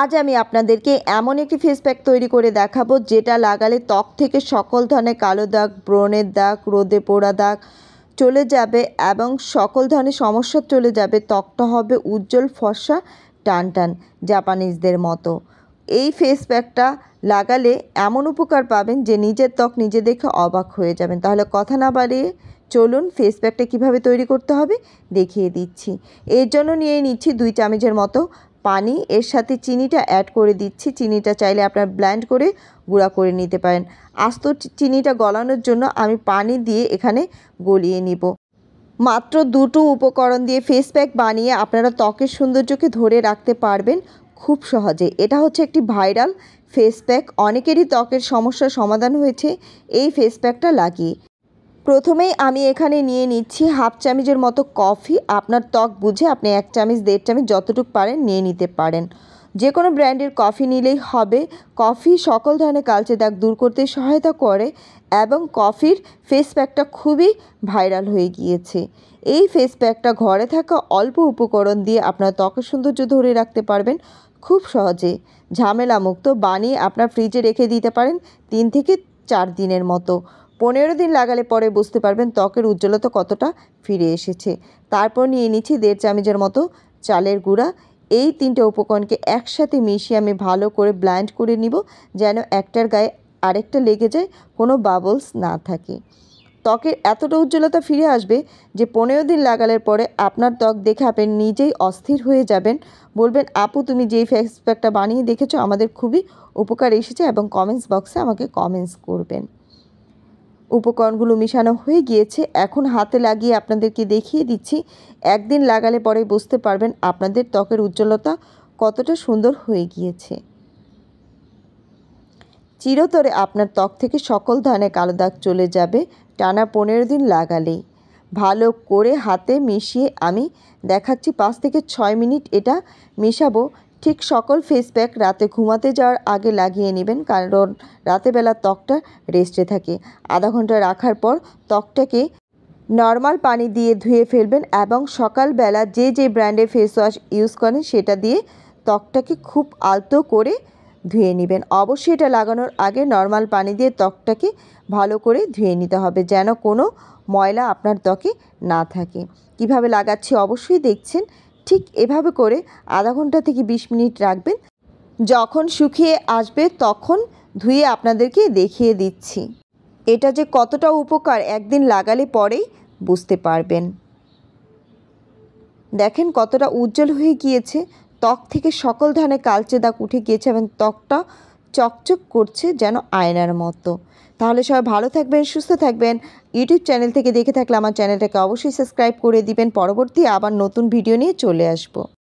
আজ আমি আপনাদেরকে এমন একটি ফেস প্যাক তৈরি করে দেখাবো যেটা লাগালে ত্বক থেকে সকল ধরনের কালো দাগ ব্রণের দাগ রোদে পোড়া দাগ চলে যাবে এবং সকল ধরনের সমস্যা চলে যাবে ত্বকটা হবে উজ্জ্বল ফর্সা টান টান জাপানিজদের মতো এই ফেস প্যাকটা লাগালে এমন উপকার পাবেন যে নিজের ত্বক নিজে দেখে অবাক হয়ে যাবেন তাহলে কথা না বাড়িয়ে চলুন ফেস প্যাকটা কীভাবে তৈরি করতে হবে দেখিয়ে দিচ্ছি এর জন্য নিয়ে নিচ্ছি দুই চামচের মতো পানি এর সাথে চিনিটা অ্যাড করে দিচ্ছি চিনিটা চাইলে আপনার ব্ল্যান্ড করে গুঁড়া করে নিতে পারেন আস্ত চিনিটা গলানোর জন্য আমি পানি দিয়ে এখানে গলিয়ে নিব মাত্র দুটো উপকরণ দিয়ে ফেস প্যাক বানিয়ে আপনারা ত্বকের সৌন্দর্যকে ধরে রাখতে পারবেন খুব সহজে এটা হচ্ছে একটি ভাইরাল ফেস প্যাক অনেকেরই ত্বকের সমস্যার সমাধান হয়েছে এই ফেস প্যাকটা লাগিয়ে প্রথমেই আমি এখানে নিয়ে নিচ্ছি হাফ চামিচের মতো কফি আপনার ত্বক বুঝে আপনি এক চামিজ দেড় চামিজ যতটুকু পারেন নিয়ে নিতে পারেন যে কোনো ব্র্যান্ডের কফি নিলেই হবে কফি সকল ধরনের কালচে দাগ দূর করতে সহায়তা করে এবং কফির ফেস প্যাকটা খুবই ভাইরাল হয়ে গিয়েছে এই ফেস প্যাকটা ঘরে থাকা অল্প উপকরণ দিয়ে আপনার ত্বকের সৌন্দর্য ধরে রাখতে পারবেন খুব সহজে ঝামেলামুক্ত বানিয়ে আপনার ফ্রিজে রেখে দিতে পারেন তিন থেকে চার দিনের মতো পনেরো দিন লাগালে পরে বুঝতে পারবেন ত্বকের উজ্জ্বলতা কতটা ফিরে এসেছে তারপর নিয়ে নিচ্ছি দেড় চামিজের মতো চালের গুঁড়া এই তিনটা উপকরণকে একসাথে মিশিয়ে আমি ভালো করে ব্লাইন্ড করে নিব যেন একটার গায়ে আরেকটা লেগে যায় কোনো বাবলস না থাকে ত্বকের এতটা উজ্জ্বলতা ফিরে আসবে যে পনেরো দিন লাগালের পরে আপনার ত্বক দেখে আপনি নিজেই অস্থির হয়ে যাবেন বলবেন আপু তুমি যেই ফেসপ্যাকটা প্যাকটা বানিয়ে দেখেছো আমাদের খুবই উপকার এসেছে এবং কমেন্টস বক্সে আমাকে কমেন্টস করবেন উপকরণগুলো মিশানো হয়ে গিয়েছে এখন হাতে লাগিয়ে আপনাদেরকে দেখিয়ে দিচ্ছি একদিন লাগালে পরে বুঝতে পারবেন আপনাদের ত্বকের উজ্জ্বলতা কতটা সুন্দর হয়ে গিয়েছে চিরতরে আপনার ত্বক থেকে সকল ধরনের কালো দাগ চলে যাবে টানা পনেরো দিন লাগালেই ভালো করে হাতে মিশিয়ে আমি দেখাচ্ছি পাঁচ থেকে ছয় মিনিট এটা মেশাবো ঠিক সকল ফেস প্যাক রাতে ঘুমাতে যাওয়ার আগে লাগিয়ে নেবেন কারণ রাতেবেলা ত্বকটা রেস্টে থাকে আধা ঘন্টা রাখার পর ত্বকটাকে নর্মাল পানি দিয়ে ধুয়ে ফেলবেন এবং সকালবেলা যে যে ব্র্যান্ডের ফেস ওয়াশ ইউজ করেন সেটা দিয়ে ত্বকটাকে খুব আলতো করে ধুয়ে নেবেন অবশ্যই এটা লাগানোর আগে নর্মাল পানি দিয়ে ত্বকটাকে ভালো করে ধুয়ে নিতে হবে যেন কোনো ময়লা আপনার ত্বকে না থাকে কিভাবে লাগাচ্ছি অবশ্যই দেখছেন ঠিক এভাবে করে আধা ঘন্টা থেকে ২০ মিনিট রাখবেন যখন শুকিয়ে আসবে তখন ধুয়ে আপনাদেরকে দেখিয়ে দিচ্ছি এটা যে কতটা উপকার একদিন লাগালে পরেই বুঝতে পারবেন দেখেন কতটা উজ্জ্বল হয়ে গিয়েছে ত্বক থেকে সকল ধরনের কালচে দাগ উঠে গিয়েছে এবং ত্বকটা চকচক করছে যেন আয়নার মতো তাহলে সবাই ভালো থাকবেন সুস্থ থাকবেন ইউটিউব চ্যানেল থেকে দেখে থাকলে আমার চ্যানেলটাকে অবশ্যই সাবস্ক্রাইব করে দিবেন পরবর্তী আবার নতুন ভিডিও নিয়ে চলে আসবো